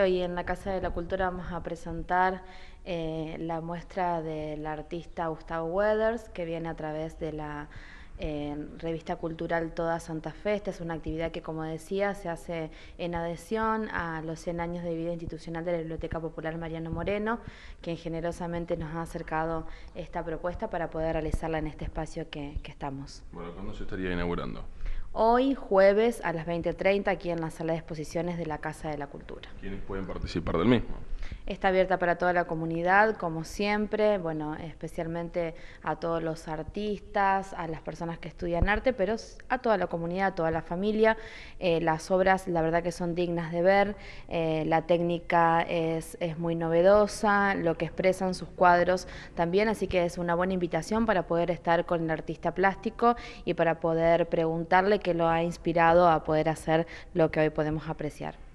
Hoy en la Casa de la Cultura vamos a presentar eh, la muestra del artista Gustavo Weathers, que viene a través de la eh, revista cultural Toda Santa Fe. Esta es una actividad que, como decía, se hace en adhesión a los 100 años de vida institucional de la Biblioteca Popular Mariano Moreno, quien generosamente nos ha acercado esta propuesta para poder realizarla en este espacio que, que estamos. Bueno, ¿cuándo se estaría inaugurando? hoy jueves a las 20.30 aquí en la sala de exposiciones de la Casa de la Cultura. ¿Quiénes pueden participar del mismo? Está abierta para toda la comunidad, como siempre, bueno, especialmente a todos los artistas, a las personas que estudian arte, pero a toda la comunidad, a toda la familia. Eh, las obras, la verdad que son dignas de ver, eh, la técnica es, es muy novedosa, lo que expresan sus cuadros también, así que es una buena invitación para poder estar con el artista plástico y para poder preguntarle qué lo ha inspirado a poder hacer lo que hoy podemos apreciar.